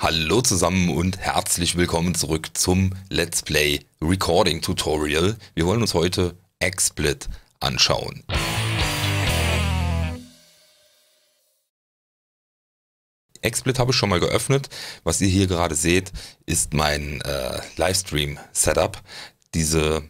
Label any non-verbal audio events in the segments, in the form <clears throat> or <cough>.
Hallo zusammen und herzlich willkommen zurück zum Let's Play Recording Tutorial. Wir wollen uns heute XSplit anschauen. XSplit habe ich schon mal geöffnet. Was ihr hier gerade seht, ist mein äh, Livestream-Setup. Diese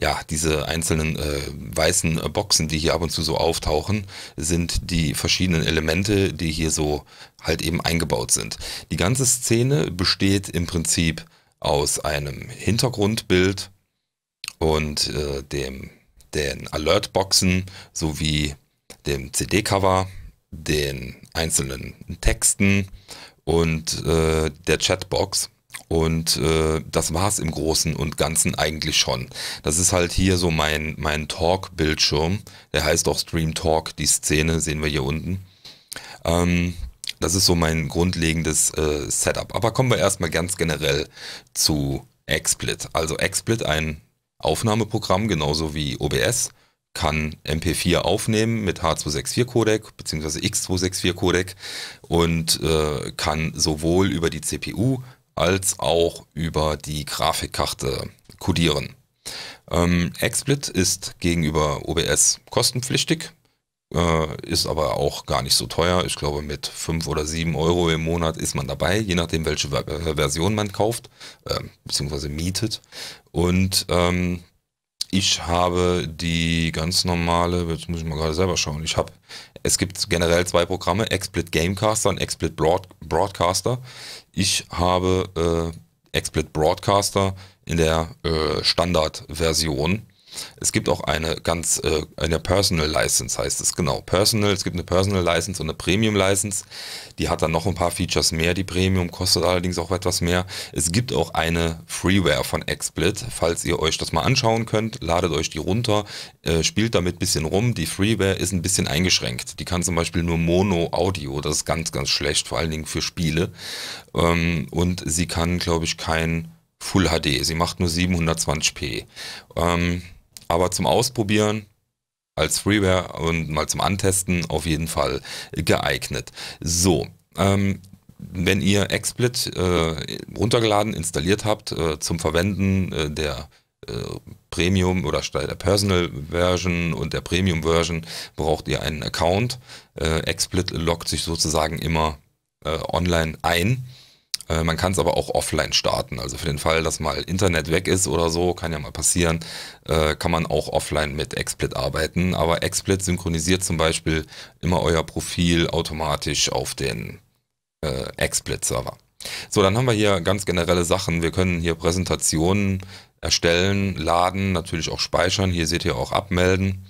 ja, diese einzelnen äh, weißen äh, Boxen, die hier ab und zu so auftauchen, sind die verschiedenen Elemente, die hier so halt eben eingebaut sind. Die ganze Szene besteht im Prinzip aus einem Hintergrundbild und äh, dem, den Alertboxen sowie dem CD-Cover, den einzelnen Texten und äh, der Chatbox. Und äh, das war es im Großen und Ganzen eigentlich schon. Das ist halt hier so mein, mein Talk-Bildschirm. Der heißt auch Stream Talk, die Szene sehen wir hier unten. Ähm, das ist so mein grundlegendes äh, Setup. Aber kommen wir erstmal ganz generell zu XSplit. Also XSplit, ein Aufnahmeprogramm, genauso wie OBS, kann MP4 aufnehmen mit H264-Codec bzw. X264-Codec und äh, kann sowohl über die CPU als auch über die Grafikkarte kodieren. Ähm, XSplit ist gegenüber OBS kostenpflichtig, äh, ist aber auch gar nicht so teuer. Ich glaube, mit 5 oder 7 Euro im Monat ist man dabei, je nachdem, welche äh, Version man kauft, äh, beziehungsweise mietet. Und ähm, ich habe die ganz normale, jetzt muss ich mal gerade selber schauen, ich habe es gibt generell zwei Programme, XSplit Gamecaster und XSplit Broad Broadcaster. Ich habe äh, XSplit Broadcaster in der äh, Standardversion es gibt auch eine ganz, äh, eine Personal License heißt es, genau. Personal, es gibt eine Personal License und eine Premium License. Die hat dann noch ein paar Features mehr. Die Premium kostet allerdings auch etwas mehr. Es gibt auch eine Freeware von XSplit, falls ihr euch das mal anschauen könnt. Ladet euch die runter, äh, spielt damit ein bisschen rum. Die Freeware ist ein bisschen eingeschränkt. Die kann zum Beispiel nur Mono Audio. Das ist ganz, ganz schlecht, vor allen Dingen für Spiele. Ähm, und sie kann, glaube ich, kein Full HD. Sie macht nur 720p. Ähm, aber zum Ausprobieren als Freeware und mal zum Antesten auf jeden Fall geeignet. So, ähm, wenn ihr XSplit äh, runtergeladen, installiert habt äh, zum Verwenden äh, der äh, Premium oder der Personal Version und der Premium Version braucht ihr einen Account. Äh, XSplit loggt sich sozusagen immer äh, online ein äh, man kann es aber auch offline starten. Also für den Fall, dass mal Internet weg ist oder so, kann ja mal passieren, äh, kann man auch offline mit XSplit arbeiten. Aber XSplit synchronisiert zum Beispiel immer euer Profil automatisch auf den äh, XSplit-Server. So, dann haben wir hier ganz generelle Sachen. Wir können hier Präsentationen erstellen, laden, natürlich auch speichern. Hier seht ihr auch abmelden.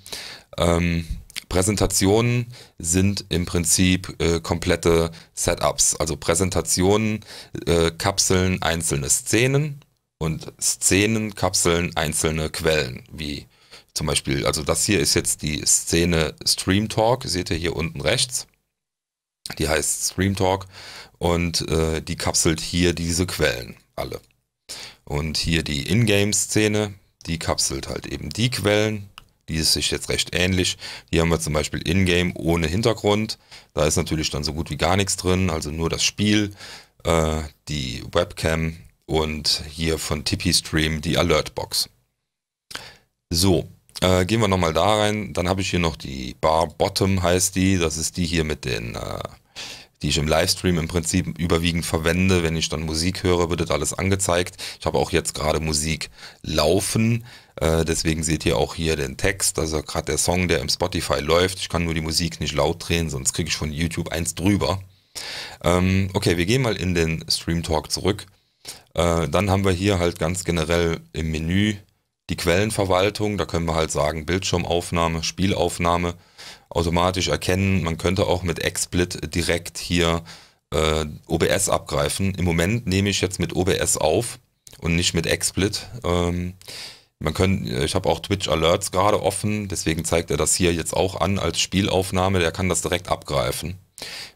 Ähm, Präsentationen sind im Prinzip äh, komplette Setups. Also Präsentationen äh, kapseln einzelne Szenen und Szenen kapseln einzelne Quellen, wie zum Beispiel, also das hier ist jetzt die Szene Stream Talk, seht ihr hier unten rechts. Die heißt Stream Talk und äh, die kapselt hier diese Quellen alle. Und hier die Ingame-Szene, die kapselt halt eben die Quellen, die ist sich jetzt recht ähnlich. Hier haben wir zum Beispiel Ingame ohne Hintergrund. Da ist natürlich dann so gut wie gar nichts drin, also nur das Spiel, äh, die Webcam und hier von Tippy Stream die Alertbox. So, äh, gehen wir nochmal da rein. Dann habe ich hier noch die Bar Bottom heißt die. Das ist die hier mit den äh, die ich im Livestream im Prinzip überwiegend verwende. Wenn ich dann Musik höre, wird das alles angezeigt. Ich habe auch jetzt gerade Musik laufen. Äh, deswegen seht ihr auch hier den Text, also gerade der Song, der im Spotify läuft. Ich kann nur die Musik nicht laut drehen, sonst kriege ich von YouTube eins drüber. Ähm, okay, wir gehen mal in den Stream Talk zurück. Äh, dann haben wir hier halt ganz generell im Menü die Quellenverwaltung, da können wir halt sagen, Bildschirmaufnahme, Spielaufnahme automatisch erkennen. Man könnte auch mit XSplit direkt hier äh, OBS abgreifen. Im Moment nehme ich jetzt mit OBS auf und nicht mit XSplit. Ähm, man kann, ich habe auch Twitch Alerts gerade offen, deswegen zeigt er das hier jetzt auch an als Spielaufnahme, der kann das direkt abgreifen.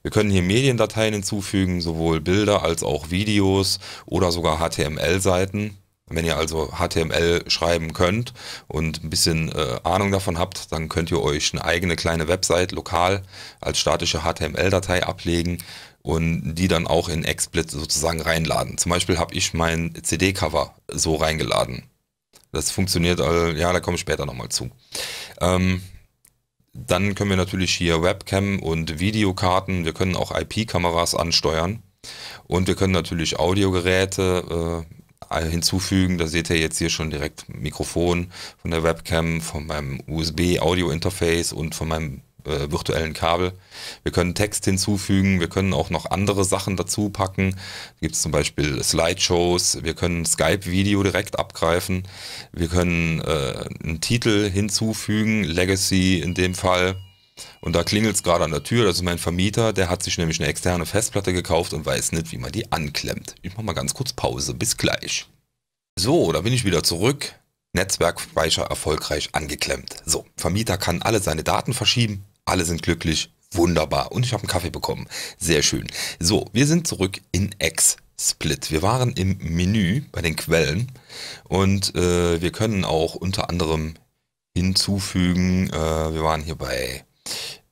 Wir können hier Mediendateien hinzufügen, sowohl Bilder als auch Videos oder sogar HTML-Seiten. Wenn ihr also HTML schreiben könnt und ein bisschen äh, Ahnung davon habt, dann könnt ihr euch eine eigene kleine Website lokal als statische HTML-Datei ablegen und die dann auch in XSplit sozusagen reinladen. Zum Beispiel habe ich mein CD-Cover so reingeladen. Das funktioniert, äh, ja, da komme ich später nochmal zu. Ähm, dann können wir natürlich hier Webcam und Videokarten, wir können auch IP-Kameras ansteuern. Und wir können natürlich Audiogeräte äh, hinzufügen. Da seht ihr jetzt hier schon direkt Mikrofon von der Webcam, von meinem USB-Audio-Interface und von meinem äh, virtuellen Kabel. Wir können Text hinzufügen, wir können auch noch andere Sachen dazu packen. Gibt es zum Beispiel Slideshows, wir können Skype-Video direkt abgreifen, wir können äh, einen Titel hinzufügen, Legacy in dem Fall. Und da klingelt es gerade an der Tür, das ist mein Vermieter, der hat sich nämlich eine externe Festplatte gekauft und weiß nicht, wie man die anklemmt. Ich mache mal ganz kurz Pause, bis gleich. So, da bin ich wieder zurück. Netzwerkspeicher erfolgreich angeklemmt. So, Vermieter kann alle seine Daten verschieben, alle sind glücklich, wunderbar. Und ich habe einen Kaffee bekommen, sehr schön. So, wir sind zurück in X. Split. Wir waren im Menü bei den Quellen und äh, wir können auch unter anderem hinzufügen, äh, wir waren hier bei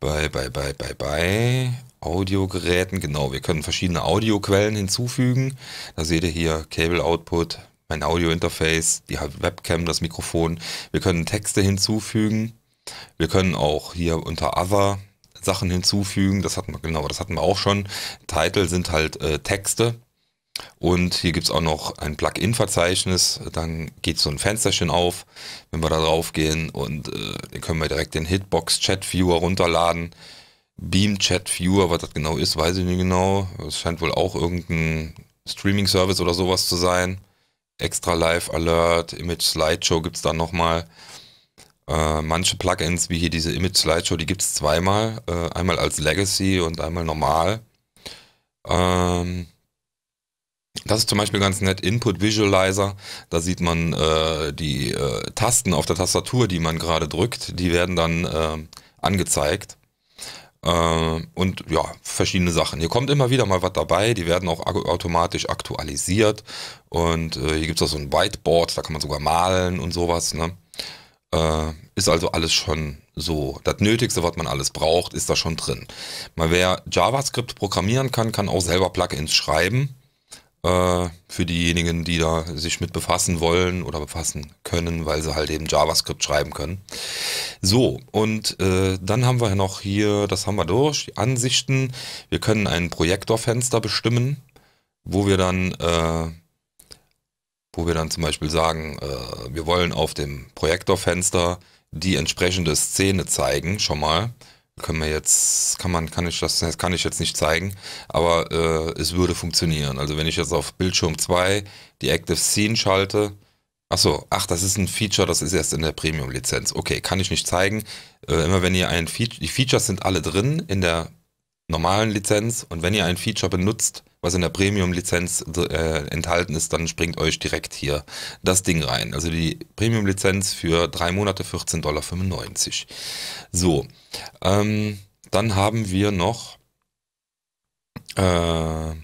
bei, bei, bei, bei, bei Audiogeräten, genau, wir können verschiedene Audioquellen hinzufügen. Da seht ihr hier Cable Output, mein Audio-Interface, die Webcam, das Mikrofon. Wir können Texte hinzufügen. Wir können auch hier unter Other Sachen hinzufügen. Das hatten wir, genau, das hatten wir auch schon. Titel sind halt äh, Texte. Und hier gibt es auch noch ein Plugin-Verzeichnis. Dann geht so ein Fensterchen auf, wenn wir da drauf gehen. Und äh, können wir direkt den Hitbox Chat Viewer runterladen. Beam Chat Viewer, was das genau ist, weiß ich nicht genau. Es scheint wohl auch irgendein Streaming-Service oder sowas zu sein. Extra Live Alert, Image Slideshow gibt es dann nochmal. Äh, manche Plugins, wie hier diese Image Slideshow, die gibt es zweimal. Äh, einmal als Legacy und einmal normal. Ähm, das ist zum Beispiel ganz nett, Input Visualizer, da sieht man äh, die äh, Tasten auf der Tastatur, die man gerade drückt, die werden dann äh, angezeigt. Äh, und ja, verschiedene Sachen. Hier kommt immer wieder mal was dabei, die werden auch automatisch aktualisiert und äh, hier gibt es auch so ein Whiteboard, da kann man sogar malen und sowas. Ne? Äh, ist also alles schon so. Das Nötigste, was man alles braucht, ist da schon drin. Mal wer JavaScript programmieren kann, kann auch selber Plugins schreiben äh, für diejenigen, die da sich mit befassen wollen oder befassen können, weil sie halt eben JavaScript schreiben können. So, und äh, dann haben wir noch hier, das haben wir durch, Ansichten. Wir können ein Projektorfenster bestimmen, wo wir dann... Äh, wo wir dann zum Beispiel sagen, äh, wir wollen auf dem Projektorfenster die entsprechende Szene zeigen, schon mal können wir jetzt, kann man, kann ich das, das kann ich jetzt nicht zeigen, aber äh, es würde funktionieren. Also wenn ich jetzt auf Bildschirm 2 die Active Scene schalte, achso, ach, das ist ein Feature, das ist erst in der Premium-Lizenz. Okay, kann ich nicht zeigen. Äh, immer wenn ihr ein Feature, die Features sind alle drin in der normalen Lizenz und wenn ihr ein Feature benutzt, was in der Premium-Lizenz äh, enthalten ist, dann springt euch direkt hier das Ding rein. Also die Premium-Lizenz für drei Monate 14,95 Dollar. So, ähm, dann haben wir noch, äh, ja,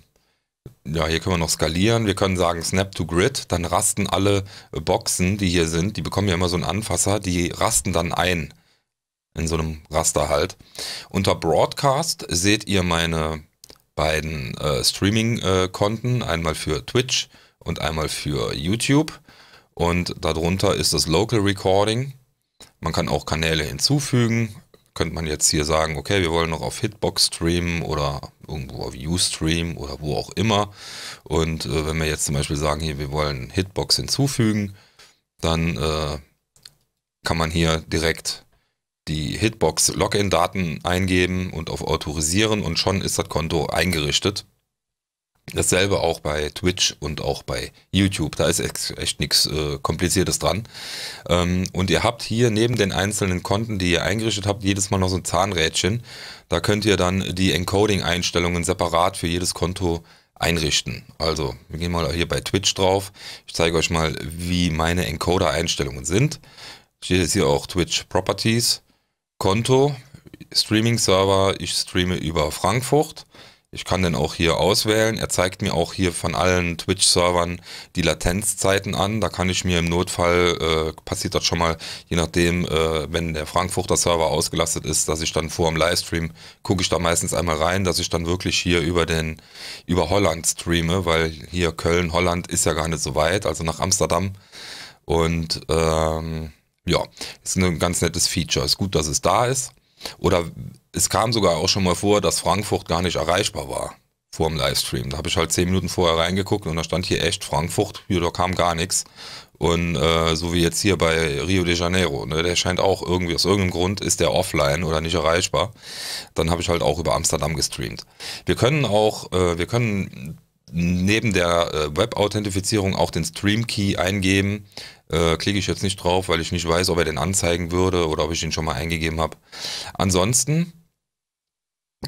hier können wir noch skalieren. Wir können sagen Snap to Grid, dann rasten alle Boxen, die hier sind, die bekommen ja immer so einen Anfasser, die rasten dann ein in so einem Raster halt. Unter Broadcast seht ihr meine beiden äh, Streaming-Konten, äh, einmal für Twitch und einmal für YouTube. Und darunter ist das Local Recording. Man kann auch Kanäle hinzufügen. Könnte man jetzt hier sagen, okay, wir wollen noch auf Hitbox streamen oder irgendwo auf Ustream oder wo auch immer. Und äh, wenn wir jetzt zum Beispiel sagen, hier, wir wollen Hitbox hinzufügen, dann äh, kann man hier direkt die Hitbox Login-Daten eingeben und auf Autorisieren und schon ist das Konto eingerichtet. Dasselbe auch bei Twitch und auch bei YouTube. Da ist echt nichts äh, Kompliziertes dran. Ähm, und ihr habt hier neben den einzelnen Konten, die ihr eingerichtet habt, jedes Mal noch so ein Zahnrädchen. Da könnt ihr dann die Encoding-Einstellungen separat für jedes Konto einrichten. Also, wir gehen mal hier bei Twitch drauf. Ich zeige euch mal, wie meine Encoder-Einstellungen sind. Steht jetzt hier auch Twitch Properties. Konto, Streaming-Server, ich streame über Frankfurt. Ich kann den auch hier auswählen. Er zeigt mir auch hier von allen Twitch-Servern die Latenzzeiten an. Da kann ich mir im Notfall, äh, passiert das schon mal, je nachdem, äh, wenn der Frankfurter Server ausgelastet ist, dass ich dann vor dem Livestream gucke ich da meistens einmal rein, dass ich dann wirklich hier über den, über Holland streame, weil hier Köln, Holland ist ja gar nicht so weit, also nach Amsterdam. Und ähm, ja, ist ein ganz nettes Feature. Ist gut, dass es da ist. Oder es kam sogar auch schon mal vor, dass Frankfurt gar nicht erreichbar war vor dem Livestream. Da habe ich halt zehn Minuten vorher reingeguckt und da stand hier echt Frankfurt, hier da kam gar nichts. Und äh, so wie jetzt hier bei Rio de Janeiro, ne, der scheint auch irgendwie aus irgendeinem Grund ist der offline oder nicht erreichbar. Dann habe ich halt auch über Amsterdam gestreamt. Wir können auch, äh, wir können neben der äh, Web-Authentifizierung auch den Stream-Key eingeben äh, Klicke ich jetzt nicht drauf, weil ich nicht weiß, ob er den anzeigen würde oder ob ich ihn schon mal eingegeben habe. Ansonsten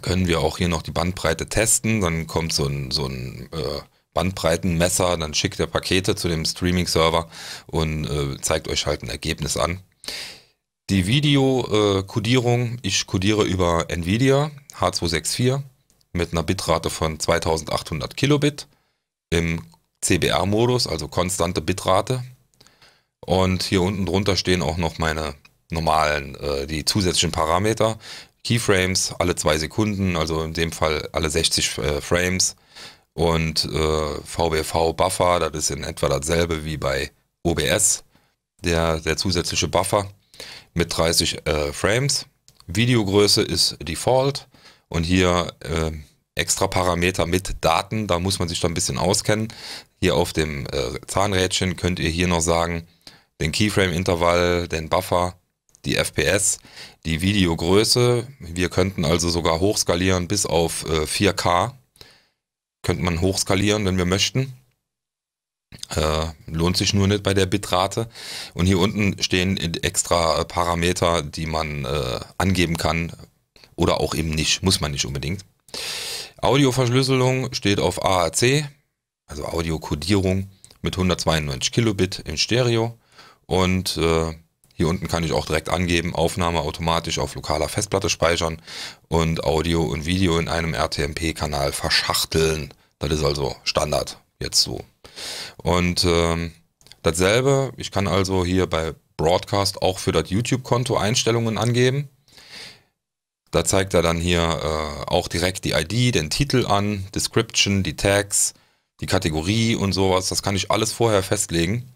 können wir auch hier noch die Bandbreite testen. Dann kommt so ein, so ein äh, Bandbreitenmesser, dann schickt er Pakete zu dem Streaming-Server und äh, zeigt euch halt ein Ergebnis an. Die Video-Codierung, äh, ich codiere über NVIDIA H264 mit einer Bitrate von 2800 Kilobit im CBR-Modus, also konstante Bitrate. Und hier unten drunter stehen auch noch meine normalen, äh, die zusätzlichen Parameter. Keyframes alle zwei Sekunden, also in dem Fall alle 60 äh, Frames. Und äh, VWV Buffer, das ist in etwa dasselbe wie bei OBS, der, der zusätzliche Buffer mit 30 äh, Frames. Videogröße ist Default und hier äh, extra Parameter mit Daten, da muss man sich da ein bisschen auskennen. Hier auf dem äh, Zahnrädchen könnt ihr hier noch sagen, den Keyframe-Intervall, den Buffer, die FPS, die Videogröße. Wir könnten also sogar hochskalieren bis auf äh, 4K. Könnte man hochskalieren, wenn wir möchten. Äh, lohnt sich nur nicht bei der Bitrate. Und hier unten stehen extra Parameter, die man äh, angeben kann oder auch eben nicht. Muss man nicht unbedingt. Audioverschlüsselung steht auf AAC, also Audiokodierung mit 192 Kilobit im Stereo. Und äh, hier unten kann ich auch direkt angeben, Aufnahme automatisch auf lokaler Festplatte speichern und Audio und Video in einem RTMP-Kanal verschachteln. Das ist also Standard jetzt so. Und ähm, dasselbe, ich kann also hier bei Broadcast auch für das YouTube-Konto Einstellungen angeben. Da zeigt er dann hier äh, auch direkt die ID, den Titel an, Description, die Tags, die Kategorie und sowas. Das kann ich alles vorher festlegen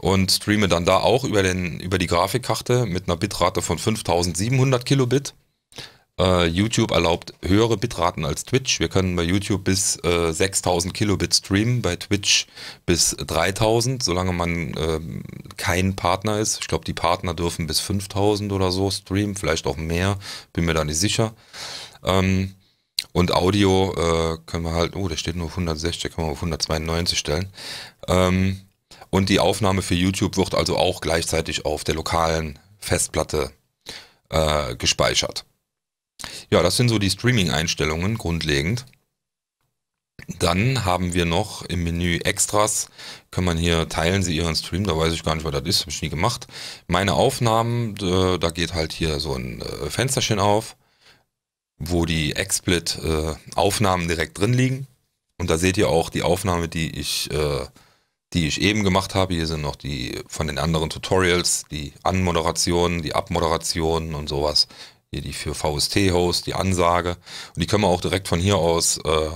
und streame dann da auch über, den, über die Grafikkarte mit einer Bitrate von 5700 Kilobit. Äh, YouTube erlaubt höhere Bitraten als Twitch. Wir können bei YouTube bis äh, 6000 Kilobit streamen, bei Twitch bis 3000, solange man äh, kein Partner ist. Ich glaube, die Partner dürfen bis 5000 oder so streamen, vielleicht auch mehr, bin mir da nicht sicher. Ähm, und Audio äh, können wir halt, oh, da steht nur auf 160, können wir auf 192 stellen. Ähm, und die Aufnahme für YouTube wird also auch gleichzeitig auf der lokalen Festplatte äh, gespeichert. Ja, das sind so die Streaming-Einstellungen grundlegend. Dann haben wir noch im Menü Extras, kann man hier teilen Sie Ihren Stream, da weiß ich gar nicht, was das ist, habe ich nie gemacht. Meine Aufnahmen, äh, da geht halt hier so ein äh, Fensterchen auf, wo die XSplit-Aufnahmen äh, direkt drin liegen. Und da seht ihr auch die Aufnahme, die ich die ich eben gemacht habe. Hier sind noch die von den anderen Tutorials, die Anmoderationen, die Abmoderationen und sowas. Hier die für VST-Host, die Ansage. Und die können wir auch direkt von hier aus, äh,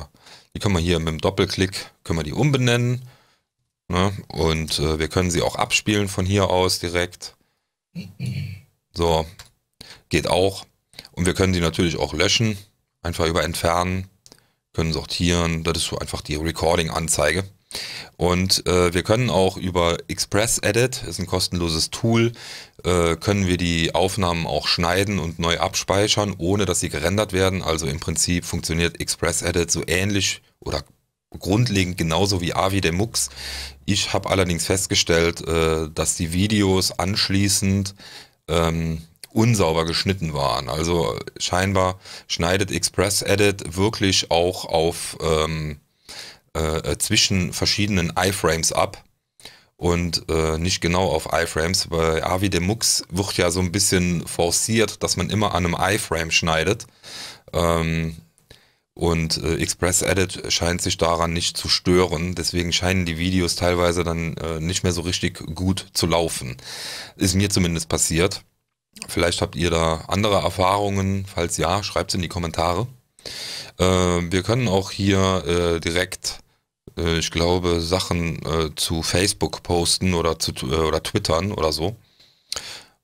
die können wir hier mit dem Doppelklick, können wir die umbenennen. Ne? Und äh, wir können sie auch abspielen von hier aus direkt. So, geht auch. Und wir können sie natürlich auch löschen, einfach über entfernen, können sortieren. Das ist so einfach die Recording-Anzeige. Und äh, wir können auch über Express Edit, ist ein kostenloses Tool, äh, können wir die Aufnahmen auch schneiden und neu abspeichern, ohne dass sie gerendert werden. Also im Prinzip funktioniert Express Edit so ähnlich oder grundlegend genauso wie AVI der MUX. Ich habe allerdings festgestellt, äh, dass die Videos anschließend ähm, unsauber geschnitten waren. Also scheinbar schneidet Express Edit wirklich auch auf... Ähm, äh, äh, zwischen verschiedenen iFrames ab und äh, nicht genau auf iFrames, Bei Avi Demux wird ja so ein bisschen forciert, dass man immer an einem iFrame schneidet. Ähm, und äh, Express Edit scheint sich daran nicht zu stören. Deswegen scheinen die Videos teilweise dann äh, nicht mehr so richtig gut zu laufen. Ist mir zumindest passiert. Vielleicht habt ihr da andere Erfahrungen. Falls ja, schreibt es in die Kommentare. Äh, wir können auch hier äh, direkt äh, ich glaube, Sachen äh, zu Facebook posten oder, zu, äh, oder twittern oder so.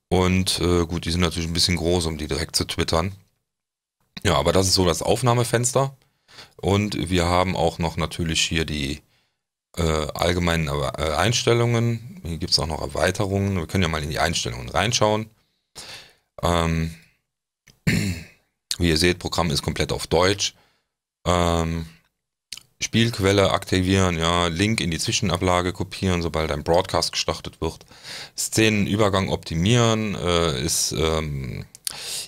Und äh, gut, die sind natürlich ein bisschen groß, um die direkt zu twittern. Ja, aber das ist so das Aufnahmefenster. Und wir haben auch noch natürlich hier die äh, allgemeinen äh, Einstellungen. Hier gibt es auch noch Erweiterungen. Wir können ja mal in die Einstellungen reinschauen. Ähm, <clears throat> wie ihr seht, Programm ist komplett auf Deutsch. Ähm, Spielquelle aktivieren, ja, Link in die Zwischenablage kopieren, sobald ein Broadcast gestartet wird, Szenenübergang optimieren, äh, ist ähm,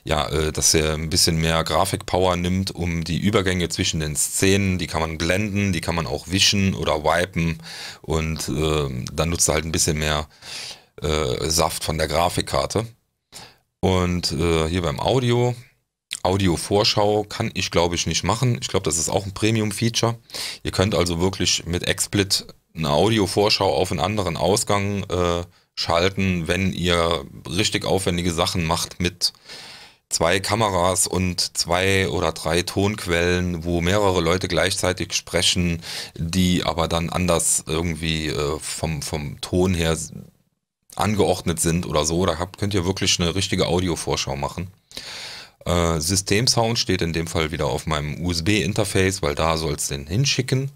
ja, äh, dass er ein bisschen mehr Grafikpower nimmt, um die Übergänge zwischen den Szenen, die kann man blenden, die kann man auch wischen oder wipen und äh, dann nutzt er halt ein bisschen mehr äh, Saft von der Grafikkarte. Und äh, hier beim Audio, Audio-Vorschau kann ich, glaube ich, nicht machen. Ich glaube, das ist auch ein Premium-Feature. Ihr könnt also wirklich mit XSplit eine Audio-Vorschau auf einen anderen Ausgang äh, schalten, wenn ihr richtig aufwendige Sachen macht mit zwei Kameras und zwei oder drei Tonquellen, wo mehrere Leute gleichzeitig sprechen, die aber dann anders irgendwie äh, vom, vom Ton her angeordnet sind oder so. Da habt, könnt ihr wirklich eine richtige Audio-Vorschau machen. Äh, System-Sound steht in dem Fall wieder auf meinem USB-Interface, weil da soll es den hinschicken.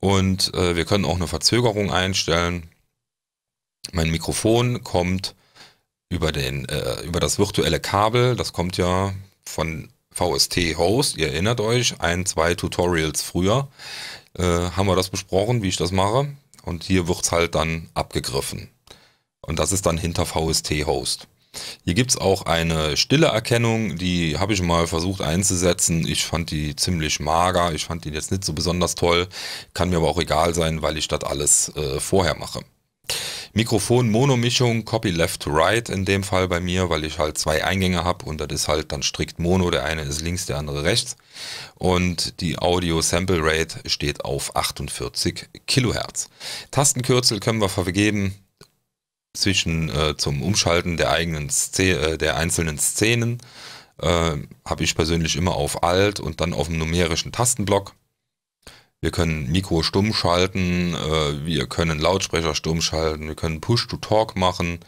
Und äh, wir können auch eine Verzögerung einstellen. Mein Mikrofon kommt über, den, äh, über das virtuelle Kabel. Das kommt ja von VST Host. Ihr erinnert euch, ein, zwei Tutorials früher äh, haben wir das besprochen, wie ich das mache. Und hier wird es halt dann abgegriffen. Und das ist dann hinter VST Host. Hier gibt es auch eine stille Erkennung, die habe ich mal versucht einzusetzen. Ich fand die ziemlich mager, ich fand die jetzt nicht so besonders toll, kann mir aber auch egal sein, weil ich das alles äh, vorher mache. Mikrofon Mono-Mischung, Copy Left to Right in dem Fall bei mir, weil ich halt zwei Eingänge habe und das ist halt dann strikt Mono, der eine ist links, der andere rechts. Und die Audio Sample Rate steht auf 48 Kilohertz. Tastenkürzel können wir vergeben, zwischen äh, zum Umschalten der eigenen Szene, äh, der einzelnen Szenen äh, habe ich persönlich immer auf Alt und dann auf dem numerischen Tastenblock. Wir können Mikro stumm schalten, äh, wir können Lautsprecher stumm schalten, wir können Push-to-Talk machen,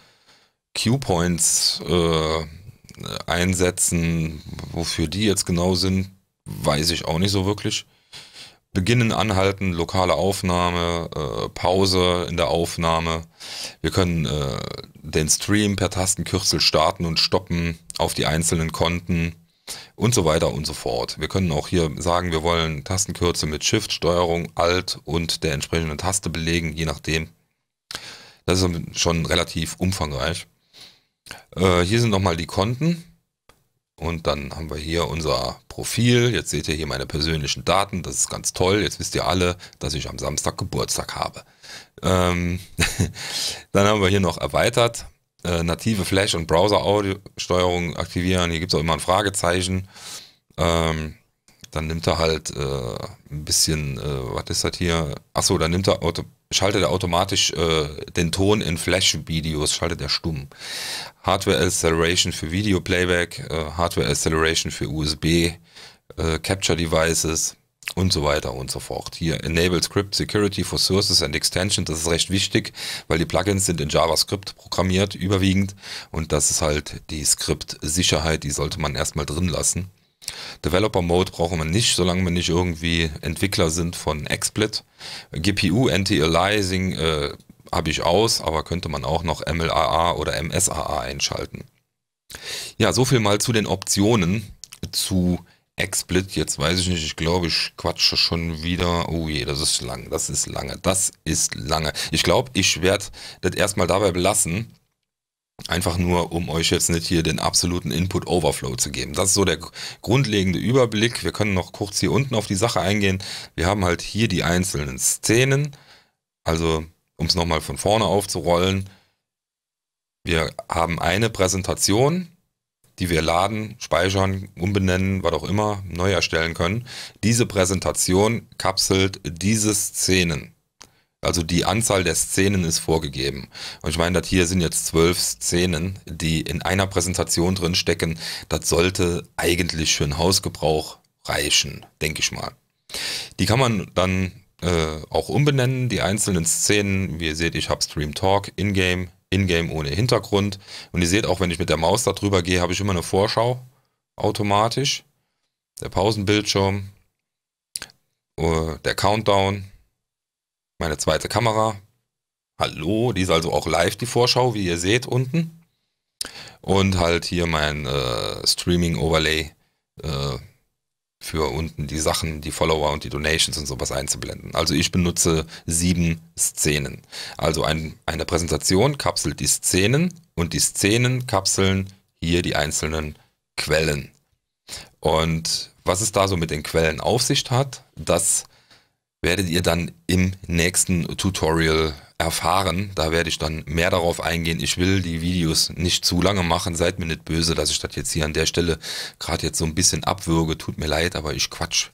Cue-Points äh, einsetzen. Wofür die jetzt genau sind, weiß ich auch nicht so wirklich. Beginnen, Anhalten, lokale Aufnahme, äh, Pause in der Aufnahme. Wir können äh, den Stream per Tastenkürzel starten und stoppen auf die einzelnen Konten und so weiter und so fort. Wir können auch hier sagen, wir wollen Tastenkürzel mit Shift, Steuerung, Alt und der entsprechenden Taste belegen, je nachdem. Das ist schon relativ umfangreich. Äh, hier sind nochmal die Konten. Und dann haben wir hier unser Profil. Jetzt seht ihr hier meine persönlichen Daten. Das ist ganz toll. Jetzt wisst ihr alle, dass ich am Samstag Geburtstag habe. Ähm <laughs> dann haben wir hier noch erweitert. Äh, native Flash- und Browser-Audio-Steuerung aktivieren. Hier gibt es auch immer ein Fragezeichen. Ähm dann nimmt er halt äh, ein bisschen, äh, was ist das hier? Achso, dann nimmt er Auto schaltet er automatisch äh, den Ton in Flash-Videos, schaltet er stumm. Hardware Acceleration für Video Playback, äh, Hardware Acceleration für USB, äh, Capture Devices und so weiter und so fort. Hier Enable Script Security for Sources and Extensions, das ist recht wichtig, weil die Plugins sind in JavaScript programmiert überwiegend und das ist halt die script sicherheit die sollte man erstmal drin lassen. Developer Mode brauchen wir nicht, solange wir nicht irgendwie Entwickler sind von XSplit. GPU, Anti-Aliasing äh, habe ich aus, aber könnte man auch noch MLAA oder MSAA einschalten. Ja, so viel mal zu den Optionen zu XSplit. Jetzt weiß ich nicht, ich glaube, ich quatsche schon wieder. Oh je, das ist lang, das ist lange, das ist lange. Ich glaube, ich werde das erstmal dabei belassen. Einfach nur, um euch jetzt nicht hier den absoluten Input Overflow zu geben. Das ist so der grundlegende Überblick. Wir können noch kurz hier unten auf die Sache eingehen. Wir haben halt hier die einzelnen Szenen. Also, um es nochmal von vorne aufzurollen. Wir haben eine Präsentation, die wir laden, speichern, umbenennen, was auch immer, neu erstellen können. Diese Präsentation kapselt diese Szenen. Also die Anzahl der Szenen ist vorgegeben. Und ich meine, das hier sind jetzt zwölf Szenen, die in einer Präsentation drin stecken. Das sollte eigentlich für einen Hausgebrauch reichen, denke ich mal. Die kann man dann äh, auch umbenennen, die einzelnen Szenen. Wie ihr seht, ich habe Stream Talk, Ingame, Ingame ohne Hintergrund. Und ihr seht auch, wenn ich mit der Maus da drüber gehe, habe ich immer eine Vorschau automatisch. Der Pausenbildschirm, äh, der Countdown, meine zweite Kamera. Hallo, die ist also auch live, die Vorschau, wie ihr seht unten. Und halt hier mein äh, Streaming-Overlay äh, für unten die Sachen, die Follower und die Donations und sowas einzublenden. Also ich benutze sieben Szenen. Also ein, eine Präsentation kapselt die Szenen und die Szenen kapseln hier die einzelnen Quellen. Und was es da so mit den Quellen auf sich hat, das werdet ihr dann im nächsten Tutorial erfahren. Da werde ich dann mehr darauf eingehen. Ich will die Videos nicht zu lange machen. Seid mir nicht böse, dass ich das jetzt hier an der Stelle gerade jetzt so ein bisschen abwürge. Tut mir leid, aber ich quatsch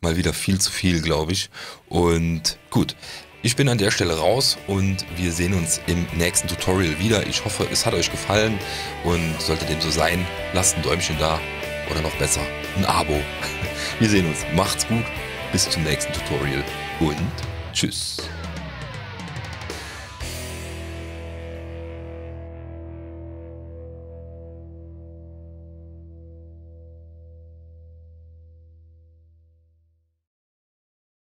mal wieder viel zu viel, glaube ich. Und gut, ich bin an der Stelle raus und wir sehen uns im nächsten Tutorial wieder. Ich hoffe, es hat euch gefallen und sollte dem so sein, lasst ein Däumchen da oder noch besser, ein Abo. <laughs> Wir sehen uns. Macht's gut bis zum nächsten Tutorial und tschüss.